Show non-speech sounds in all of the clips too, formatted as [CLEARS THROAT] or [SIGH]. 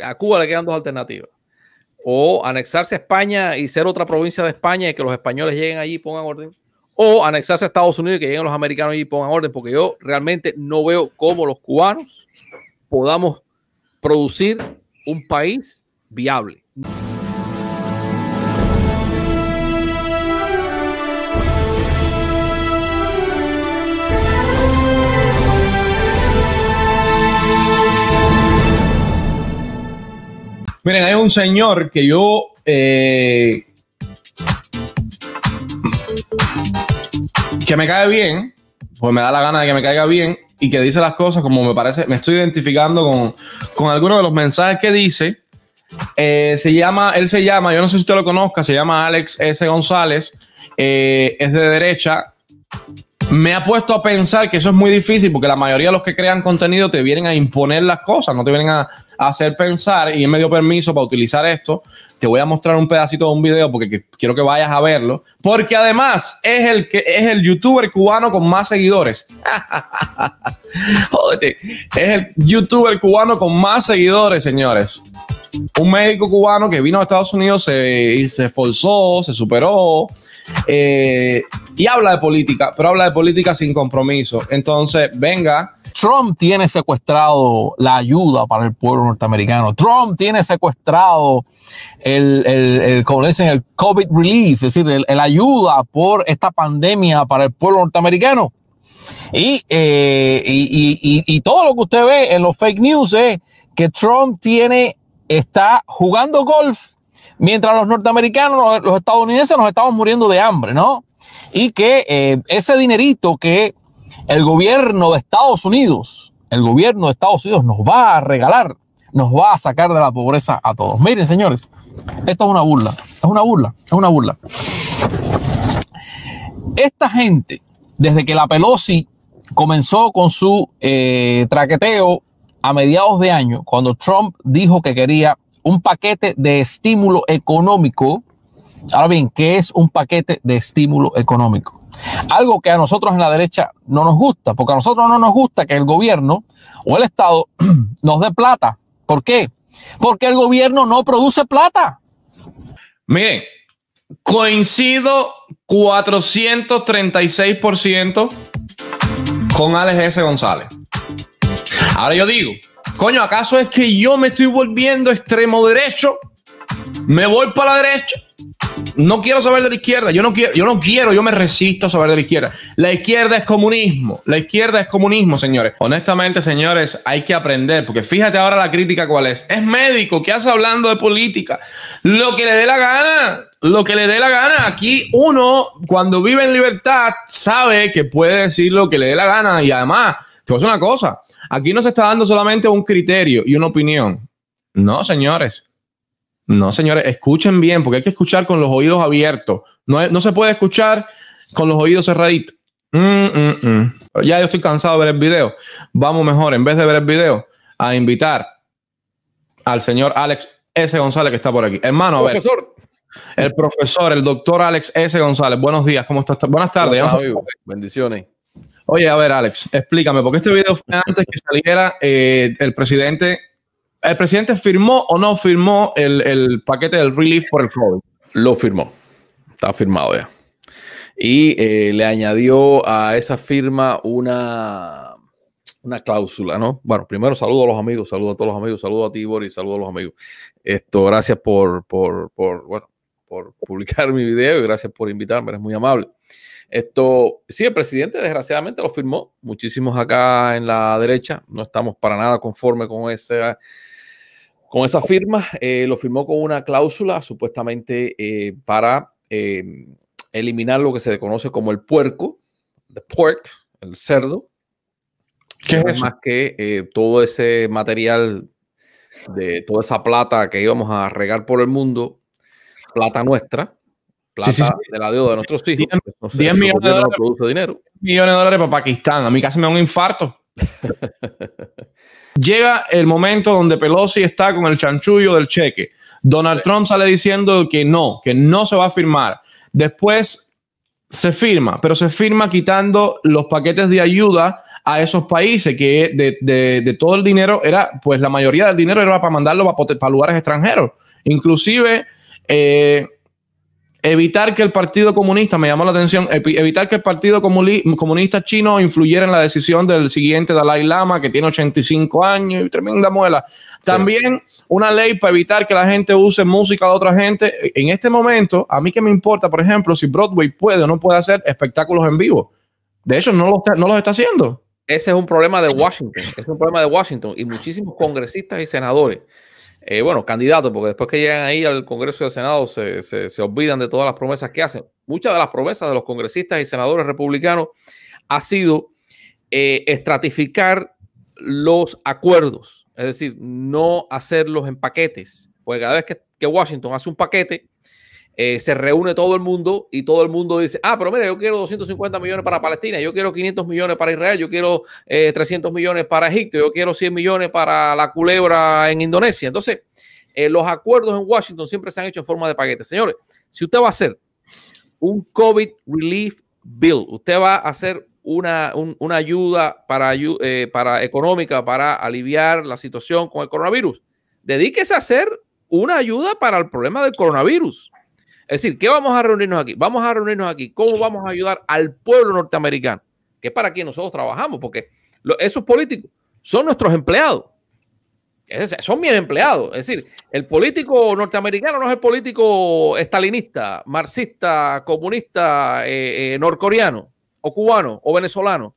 a Cuba le quedan dos alternativas. O anexarse a España y ser otra provincia de España y que los españoles lleguen allí y pongan orden. O anexarse a Estados Unidos y que lleguen los americanos allí y pongan orden. Porque yo realmente no veo cómo los cubanos podamos producir un país viable. Miren, hay un señor que yo... Eh, que me cae bien, pues me da la gana de que me caiga bien y que dice las cosas como me parece, me estoy identificando con, con algunos de los mensajes que dice. Eh, se llama, él se llama, yo no sé si usted lo conozca, se llama Alex S. González, eh, es de derecha, me ha puesto a pensar que eso es muy difícil porque la mayoría de los que crean contenido te vienen a imponer las cosas, no te vienen a, hacer pensar y él me dio permiso para utilizar esto. Te voy a mostrar un pedacito de un video porque quiero que vayas a verlo, porque además es el que es el youtuber cubano con más seguidores. [LAUGHS] Jódete, es el youtuber cubano con más seguidores, señores un médico cubano que vino a Estados Unidos se, esforzó, se superó eh, y habla de política, pero habla de política sin compromiso. Entonces, venga. Trump tiene secuestrado la ayuda para el pueblo norteamericano. Trump tiene secuestrado el, como dicen, el COVID relief, es decir, la ayuda por esta pandemia para el pueblo norteamericano. Eh, y, y todo lo que usted ve en los fake news es que Trump tiene está jugando golf mientras los norteamericanos, los estadounidenses nos estamos muriendo de hambre, ¿no? Y que eh, ese dinerito que el gobierno de Estados Unidos, el gobierno de Estados Unidos nos va a regalar, nos va a sacar de la pobreza a todos. Miren, señores, esto es una burla, es una burla, es una burla. Esta gente, desde que la Pelosi comenzó con su eh, traqueteo a mediados de año, cuando Trump dijo que quería un paquete de estímulo económico. Ahora bien, ¿qué es un paquete de estímulo económico? Algo que a nosotros en la derecha no nos gusta, porque a nosotros no nos gusta que el gobierno o el Estado [CLEARS THROAT] nos dé plata. ¿Por qué? Porque el gobierno no produce plata. Miren, coincido 436% con Alex S. González. Ahora yo digo, coño, ¿acaso es que yo me estoy volviendo extremo derecho? Me voy para la derecha. No quiero saber de la izquierda. Yo no quiero, yo no quiero, yo me resisto a saber de la izquierda. La izquierda es comunismo. La izquierda es comunismo, señores. Honestamente, señores, hay que aprender. Porque fíjate ahora la crítica cuál es. Es médico. ¿Qué hace hablando de política? Lo que le dé la gana. Lo que le dé la gana. Aquí uno, cuando vive en libertad, sabe que puede decir lo que le dé la gana. Y además te voy a decir una cosa, aquí no se está dando solamente un criterio y una opinión. No, señores. No, señores, escuchen bien, porque hay que escuchar con los oídos abiertos. No, se puede escuchar con los oídos cerraditos. Mm, mm, mm. Ya yo estoy cansado de ver el video. Vamos mejor, en vez de ver el video, a invitar al señor Alex S. González que está por aquí. Hermano, a ver. Profesor. El profesor, el doctor Alex S. González. Buenos días, ¿cómo estás? Buenas tardes. Bendiciones. Oye, a ver, Alex, explícame, porque este video fue antes que saliera eh, el presidente. ¿El presidente firmó o no firmó el, el paquete del relief por el COVID? Lo firmó. Está firmado ya. Y eh, le añadió a esa firma una, una cláusula, ¿no? Bueno, primero saludo a los amigos, saludo a todos los amigos, saludo a ti, Boris, saludo a los amigos. Esto, gracias por, por, por, bueno, por publicar [LAUGHS] mi video y gracias por invitarme, eres muy amable. Esto, sí, el presidente desgraciadamente lo firmó. Muchísimos acá en la derecha no estamos para nada conforme con ese, con esa firma. Eh, lo firmó con una cláusula supuestamente eh, para eh, eliminar lo que se conoce como el puerco, the pork, el cerdo. que es Más que todo ese material de toda esa plata que íbamos a regar por el mundo, plata nuestra, plata de la deuda de nuestros hijos. 10, pues, millones, de dólares, produce dinero. millones de dólares para Pakistán. A mí casi me da un infarto. [LAUGHS] Llega el momento donde Pelosi está con el chanchullo del cheque. Donald Trump sale diciendo que no, que no se va a firmar. Después se firma, pero se firma quitando los paquetes de ayuda a esos países que de, todo el dinero era, pues la mayoría del dinero era para mandarlo para, lugares extranjeros. Inclusive eh, evitar que el Partido Comunista, me llamó la atención, evitar que el Partido Comunista Chino influyera en la decisión del siguiente Dalai Lama, que tiene 85 años y tremenda muela. También una ley para evitar que la gente use música de otra gente. En este momento, a mí que me importa, por ejemplo, si Broadway puede o no puede hacer espectáculos en vivo. De hecho, no, lo no los está haciendo. Ese es un problema de Washington. Es un problema de Washington y muchísimos congresistas y senadores eh, bueno, candidatos, porque después que llegan ahí al Congreso y al Senado se, olvidan de todas las promesas que hacen. Muchas de las promesas de los congresistas y senadores republicanos ha sido eh, estratificar los acuerdos, es decir, no hacerlos en paquetes, porque cada vez que, que Washington hace un paquete, eh, se reúne todo el mundo y todo el mundo dice, ah, pero mira, yo quiero 250 millones para Palestina, yo quiero 500 millones para Israel, yo quiero 300 eh, millones para Egipto, yo quiero 100 millones para la culebra en Indonesia. Entonces, eh, los acuerdos en Washington siempre se han hecho en forma de paquetes. Señores, si usted va a hacer un COVID Relief Bill, usted va a hacer una, ayuda para, para económica para aliviar la situación con el coronavirus, dedíquese a hacer una ayuda para el problema del coronavirus es decir, ¿qué vamos a reunirnos aquí? Vamos a reunirnos aquí. ¿Cómo vamos a ayudar al pueblo norteamericano? Que es para quien nosotros trabajamos, porque esos políticos son nuestros empleados. son mis empleados. Es decir, el político norteamericano no es el político estalinista, marxista, comunista, eh, eh, norcoreano, o cubano, o venezolano,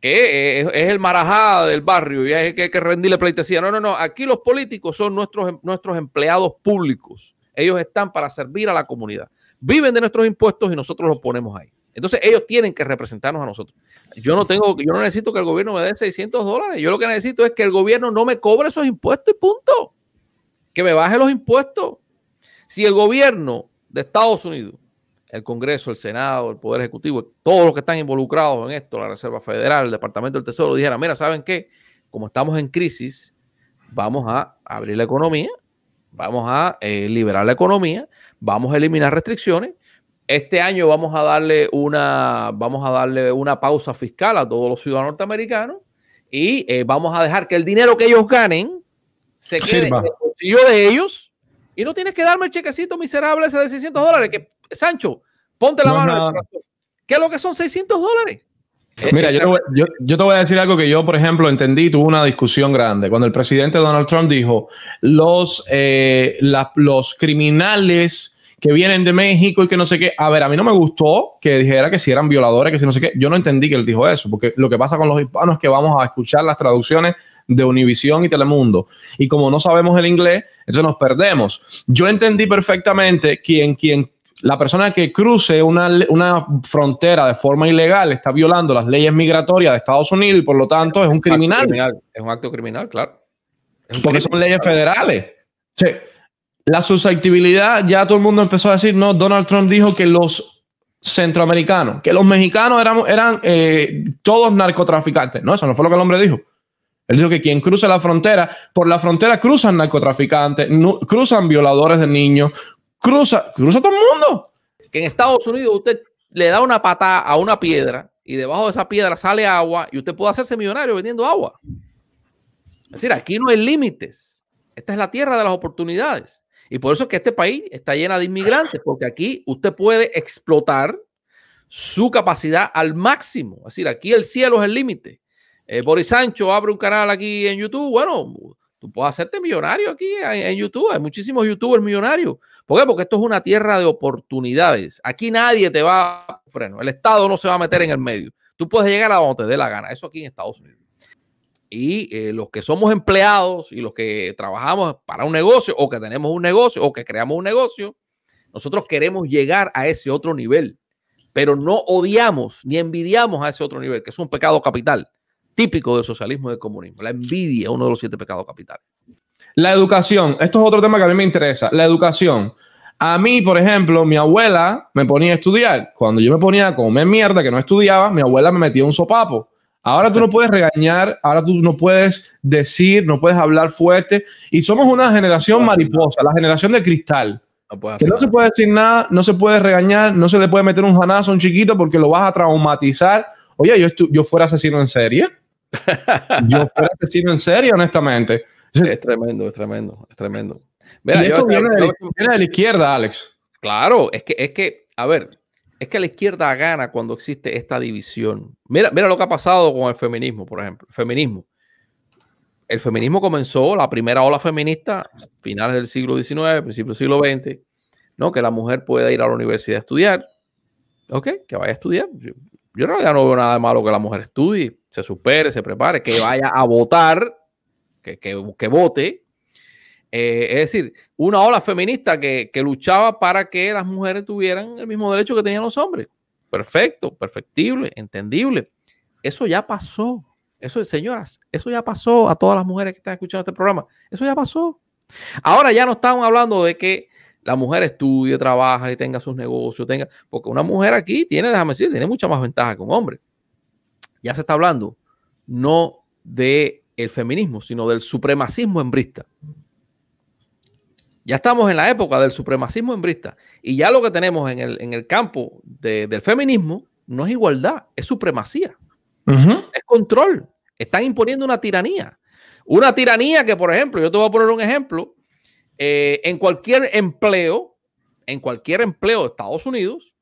que eh, es, el marajá del barrio y hay que, que rendirle pleitesía. No, no, no. Aquí los políticos son nuestros, nuestros empleados públicos ellos están para servir a la comunidad. Viven de nuestros impuestos y nosotros los ponemos ahí. Entonces ellos tienen que representarnos a nosotros. Yo no tengo, yo no necesito que el gobierno me dé 600 dólares. Yo lo que necesito es que el gobierno no me cobre esos impuestos y punto. Que me baje los impuestos. Si el gobierno de Estados Unidos, el Congreso, el Senado, el Poder Ejecutivo, todos los que están involucrados en esto, la Reserva Federal, el Departamento del Tesoro, dijera, mira, ¿saben qué? Como estamos en crisis, vamos a abrir la economía Vamos a eh, liberar la economía, vamos a eliminar restricciones. Este año vamos a darle una, vamos a darle una pausa fiscal a todos los ciudadanos norteamericanos y eh, vamos a dejar que el dinero que ellos ganen se quede en el bolsillo de ellos y no tienes que darme el chequecito miserable ese de 600 dólares que Sancho, ponte la mano. ¿Qué es lo que son 600 dólares? Eh, Mira, eh, yo te, voy, a decir algo que yo, por ejemplo, entendí, Tuvo una discusión grande. Cuando el presidente Donald Trump dijo, los, eh, los criminales que vienen de México y que no sé qué, a ver, a mí no me gustó que dijera que si eran violadores, que si no sé qué, yo no entendí que él dijo eso, porque lo que pasa con los hispanos es que vamos a escuchar las traducciones de Univisión y Telemundo. Y como no sabemos el inglés, eso nos perdemos. Yo entendí perfectamente quien, quien la persona que cruce una, frontera de forma ilegal está violando las leyes migratorias de Estados Unidos y por lo tanto es un criminal. Es un acto criminal, claro. Porque son leyes federales. Sí. La susceptibilidad, ya todo el mundo empezó a decir, no, Donald Trump dijo que los centroamericanos, que los mexicanos eran, eran eh, todos narcotraficantes. No, eso no fue lo que el hombre dijo. Él dijo que quien cruza la frontera, por la frontera cruzan narcotraficantes, cruzan violadores de niños, cruza, cruza todo el mundo. Que en Estados Unidos usted le da una patada a una piedra y debajo de esa piedra sale agua y usted puede hacerse millonario vendiendo agua. Es decir, aquí no hay límites. Esta es la tierra de las oportunidades. Y por eso es que este país está llena de inmigrantes, porque aquí usted puede explotar su capacidad al máximo. Es decir, aquí el cielo es el límite. Eh, Boris Sancho abre un canal aquí en YouTube. Bueno, Tú puedes hacerte millonario aquí en, YouTube. Hay muchísimos youtubers millonarios. ¿Por qué? Porque esto es una tierra de oportunidades. Aquí nadie te va a freno. El Estado no se va a meter en el medio. Tú puedes llegar a donde te dé la gana. Eso aquí en Estados Unidos. Y eh, los que somos empleados y los que trabajamos para un negocio o que tenemos un negocio o que creamos un negocio, nosotros queremos llegar a ese otro nivel, pero no odiamos ni envidiamos a ese otro nivel, que es un pecado capital típico del socialismo y del comunismo. La envidia uno de los siete pecados capitales. La educación, esto es otro tema que a mí me interesa, la educación. A mí, por ejemplo, mi abuela me ponía a estudiar. Cuando yo me ponía a comer mierda que no estudiaba, mi abuela me metía un sopapo. Ahora tú no puedes regañar, ahora tú no puedes decir, no puedes hablar fuerte. Y somos una generación mariposa, la generación de cristal. No que no se puede decir nada, no se puede regañar, no se le puede meter un janazo a un chiquito porque lo vas a traumatizar. Oye, yo, yo fuera asesino en serie. Yo asesino en serio, honestamente. Es tremendo, es tremendo, es tremendo. Mira, viene, de, la izquierda, Alex. Claro, es que, es que, a ver, es que la izquierda gana cuando existe esta división. Mira, mira lo que ha pasado con el feminismo, por ejemplo. El feminismo. El feminismo comenzó, la primera ola feminista, finales del siglo XIX, principios del siglo XX, ¿no? Que la mujer pueda ir a la universidad a estudiar, ¿ok? Que vaya a estudiar yo no, ya no veo nada de malo que la mujer estudie, se supere, se prepare, que vaya a votar, que, que, vote. Eh, es decir, una ola feminista que, que, luchaba para que las mujeres tuvieran el mismo derecho que tenían los hombres. Perfecto, perfectible, entendible. Eso ya pasó. Eso, señoras, eso ya pasó a todas las mujeres que están escuchando este programa. Eso ya pasó. Ahora ya no estamos hablando de que la mujer estudie, trabaja y tenga sus negocios, tenga, porque una mujer aquí tiene, déjame decir, tiene mucha más ventaja que un hombre. Ya se está hablando no de el feminismo, sino del supremacismo hembrista. Ya estamos en la época del supremacismo hembrista y ya lo que tenemos en el, campo del feminismo no es igualdad, es supremacía, es control. Están imponiendo una tiranía. Una tiranía que, por ejemplo, yo te voy a poner un ejemplo eh, en cualquier empleo, en cualquier empleo de Estados Unidos,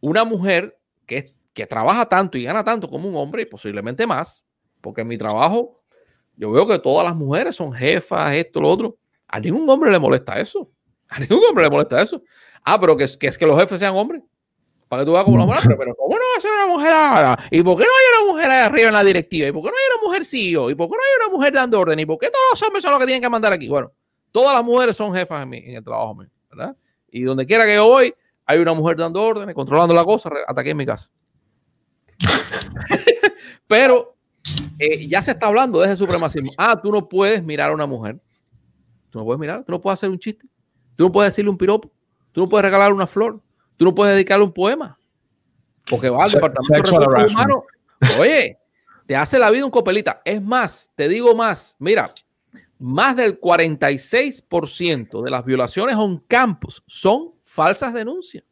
una mujer que, que trabaja tanto y gana tanto como un hombre y posiblemente más, porque en mi trabajo yo veo que todas las mujeres son jefas, esto, lo otro. A ningún hombre le molesta eso. A ningún hombre le molesta eso. Ah, pero que, que es que los jefes sean hombres. Para que tú veas como una mujer, mm. pero, ¿cómo no va a ser una mujer ahora? ¿Y por qué no hay una mujer arriba en la directiva? ¿Y por qué no hay una mujer CEO? ¿Y por qué no hay una mujer dando orden? ¿Y por qué todos los hombres son los que tienen que mandar aquí? Bueno, Todas las mujeres son jefas en, el trabajo, ¿verdad? Y donde quiera que yo voy, hay una mujer dando órdenes, controlando la cosa, hasta aquí en mi casa. [LAUGHS] Pero eh, ya se está hablando de ese supremacismo. Ah, tú no puedes mirar a una mujer. Tú no puedes mirar, tú no puedes hacer un chiste. Tú no puedes decirle un piropo. Tú no puedes regalar una flor. Tú no puedes dedicarle un poema. Porque va al departamento Oye, te hace la vida un copelita. Es más, te digo más. Mira, más del 46% de las violaciones on campus son falsas denuncias.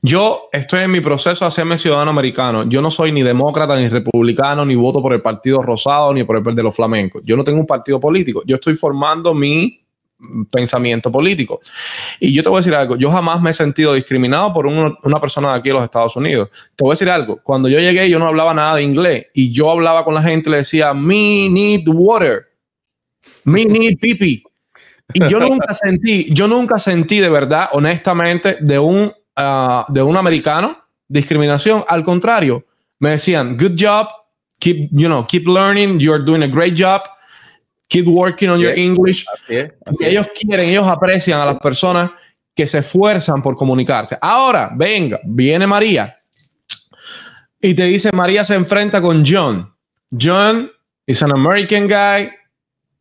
Yo estoy en mi proceso de hacerme ciudadano americano. Yo no soy ni demócrata, ni republicano, ni voto por el Partido Rosado, ni por el de los flamencos. Yo no tengo un partido político. Yo estoy formando mi mm, pensamiento político. Y yo te voy a decir algo, yo jamás me he sentido discriminado por una persona de aquí en los Estados Unidos. Te voy a decir algo, cuando yo llegué yo no hablaba nada de inglés y yo hablaba con la gente y le decía, me need water. Mini Pipi. yo nunca [LAUGHS] sentí, yo nunca sentí de verdad, honestamente, de un, ah, de un americano discriminación. Al contrario, me decían, good job, keep, you know, keep learning, you're doing a great job, keep working on your English. ellos quieren, ellos aprecian a las personas que se esfuerzan por comunicarse. Ahora, venga, viene María y te dice, María se enfrenta con John. John is an American guy,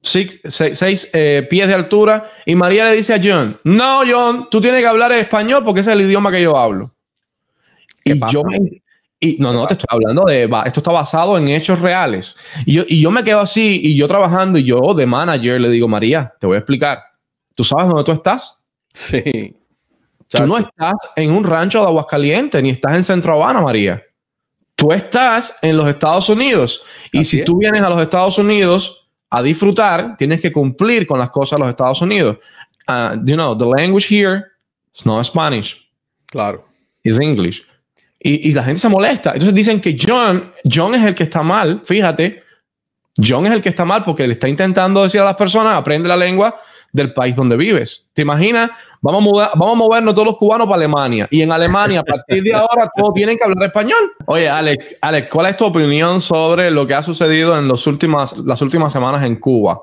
seis, eh, pies de altura. Y María le dice a John, no, John, tú tienes que hablar español porque ese es el idioma que yo hablo. Y yo no, no, te estoy hablando de, esto está basado en hechos reales. Y yo, me quedo así, y yo trabajando, y yo de manager le digo, María, te voy a explicar. ¿Tú sabes dónde tú estás? Sí. Tú no estás en un rancho de Aguascalientes, ni estás en Centro Habana, María. Tú estás en los Estados Unidos. Y si tú vienes a los Estados Unidos, a disfrutar, tienes que cumplir con las cosas de los Estados Unidos. Uh, you know, the language here is not Spanish. Claro. It's English. Y, y, la gente se molesta. Entonces dicen que John, John es el que está mal, fíjate. John es el que está mal porque le está intentando decir a las personas, aprende la lengua, del país donde vives. ¿Te imaginas? Vamos a, vamos a movernos todos los cubanos para Alemania. Y en Alemania, a partir de ahora, todos tienen que hablar español. Oye, Alex, Alex, ¿cuál es tu opinión sobre lo que ha sucedido en últimas, las últimas semanas en Cuba?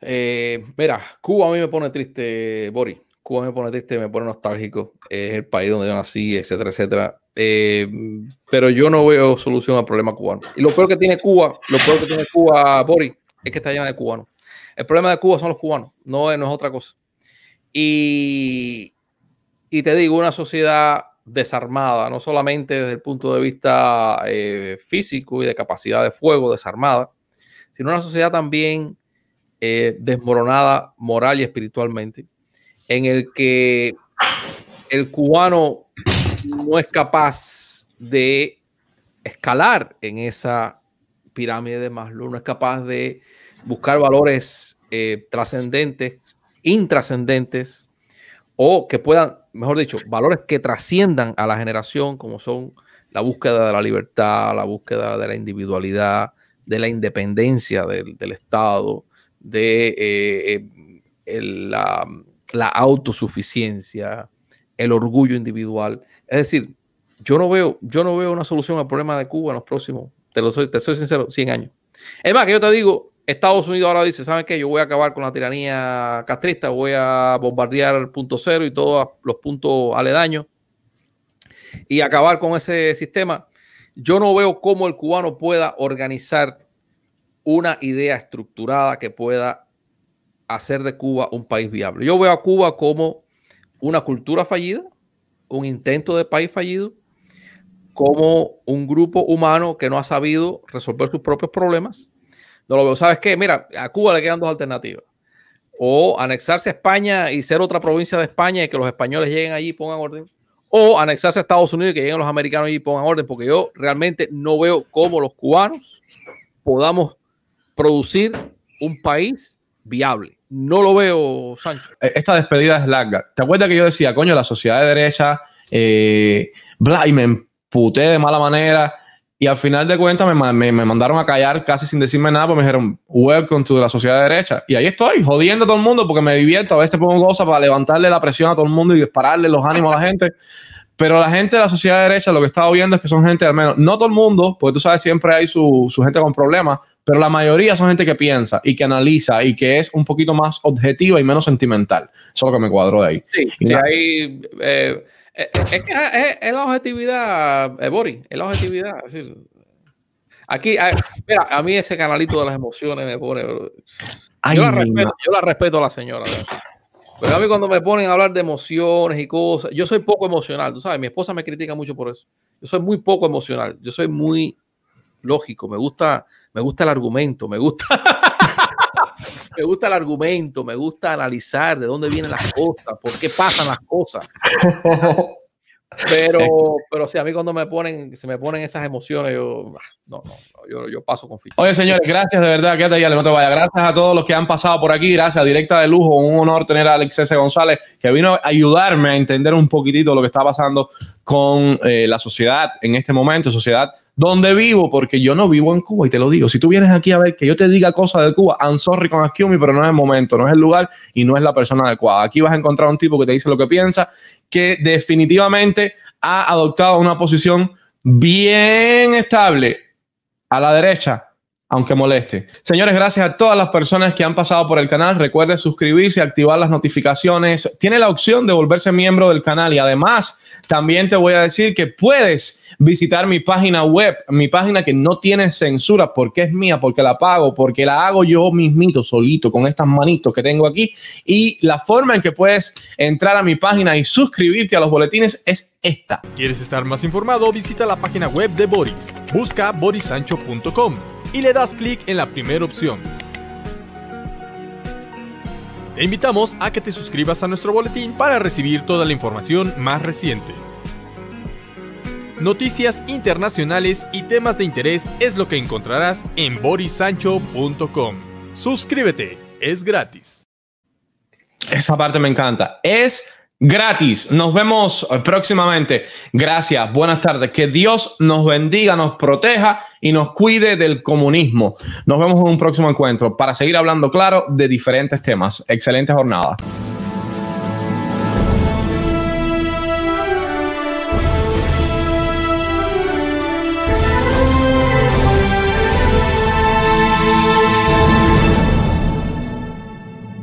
Eh, mira, Cuba a mí me pone triste, Boris. Cuba me pone triste, me pone nostálgico. Es el país donde yo nací, etcétera, etcétera. Eh, pero yo no veo solución al problema cubano. Y lo peor que tiene Cuba, lo peor que tiene Cuba, Boris, es que está llena de cubanos. El problema de Cuba son los cubanos, no, es otra cosa. Y, te digo, una sociedad desarmada, no solamente desde el punto de vista eh, físico y de capacidad de fuego desarmada, sino una sociedad también eh, desmoronada moral y espiritualmente, en el que el cubano no es capaz de escalar en esa pirámide de Maslow, no es capaz de buscar valores eh, trascendentes, intrascendentes, o que puedan, mejor dicho, valores que trasciendan a la generación, como son la búsqueda de la libertad, la búsqueda de la individualidad, de la independencia del, Estado, de eh, eh, la, autosuficiencia, el orgullo individual. Es decir, yo no veo, yo no veo una solución al problema de Cuba en los próximos, te lo soy, te soy sincero, 100 años. Es más, que yo te digo, Estados Unidos ahora dice, ¿saben qué? Yo voy a acabar con la tiranía castrista, voy a bombardear el punto cero y todos los puntos aledaños y acabar con ese sistema. Yo no veo cómo el cubano pueda organizar una idea estructurada que pueda hacer de Cuba un país viable. Yo veo a Cuba como una cultura fallida, un intento de país fallido, como un grupo humano que no ha sabido resolver sus propios problemas no lo veo. ¿Sabes qué? Mira, a Cuba le quedan dos alternativas. O anexarse a España y ser otra provincia de España y que los españoles lleguen allí y pongan orden. O anexarse a Estados Unidos y que lleguen los americanos y pongan orden. Porque yo realmente no veo cómo los cubanos podamos producir un país viable. No lo veo, Sánchez. Esta despedida es larga. ¿Te acuerdas que yo decía, coño, la sociedad de derecha, eh, bla, y me emputé de mala manera? Y al final de cuentas me, me, me, mandaron a callar casi sin decirme nada, porque me dijeron, welcome to la sociedad derecha. Y ahí estoy, jodiendo a todo el mundo, porque me divierto. A veces pongo cosas para levantarle la presión a todo el mundo y dispararle los ánimos a la gente. Pero la gente de la sociedad derecha lo que estaba viendo es que son gente, al menos, no todo el mundo, porque tú sabes, siempre hay su, su gente con problemas, pero la mayoría son gente que piensa y que analiza y que es un poquito más objetiva y menos sentimental. Eso es lo que me cuadró de ahí. Sí, sí, hay... Eh, eh, es, que es, la objetividad, Boris, es la objetividad. Eh, aquí, ah, a, a mí ese canalito de las emociones me pone. yo, la respeto, yo, la respeto, a la señora. Pero a mí cuando me ponen a hablar de emociones y cosas, yo soy poco emocional, tú sabes, mi esposa me critica mucho por eso. Yo soy muy poco emocional, yo soy muy lógico, me gusta, me gusta el argumento, me gusta me gusta el argumento, me gusta analizar de dónde vienen las cosas, por qué pasan las cosas. Pero, pero sí, a mí cuando me ponen, se me ponen esas emociones, yo ah, no, no, yo, yo paso con Oye, señores, gracias de verdad, que ya, no te vaya. Gracias a todos los que han pasado por aquí, gracias, directa de lujo, un honor tener a Alex S. González, que vino a ayudarme a entender un poquitito lo que está pasando con eh, la sociedad en este momento, sociedad donde vivo, porque yo no vivo en Cuba y te lo digo. Si tú vienes aquí a ver que yo te diga cosas de Cuba, I'm sorry con pero no es el momento, no es el lugar y no es la persona adecuada. Aquí vas a encontrar un tipo que te dice lo que piensa, que definitivamente ha adoptado una posición bien estable a la derecha aunque moleste. Señores, gracias a todas las personas que han pasado por el canal. Recuerde suscribirse, activar las notificaciones. Tiene la opción de volverse miembro del canal y además también te voy a decir que puedes visitar mi página web, mi página que no tiene censura porque es mía, porque la pago, porque la hago yo mismito, solito, con estas manitos que tengo aquí. Y la forma en que puedes entrar a mi página y suscribirte a los boletines es esta. ¿Quieres estar más informado? Visita la página web de Boris. Busca borisancho.com y le das clic en la primera opción. Te invitamos a que te suscribas a nuestro boletín para recibir toda la información más reciente. Noticias internacionales y temas de interés es lo que encontrarás en borisancho.com. Suscríbete, es gratis. Esa parte me encanta. Es gratis. Nos vemos eh, próximamente. Gracias, buenas tardes. Que Dios nos bendiga, nos proteja y nos cuide del comunismo. Nos vemos en un próximo encuentro para seguir hablando, claro, de diferentes temas. Excelente jornada.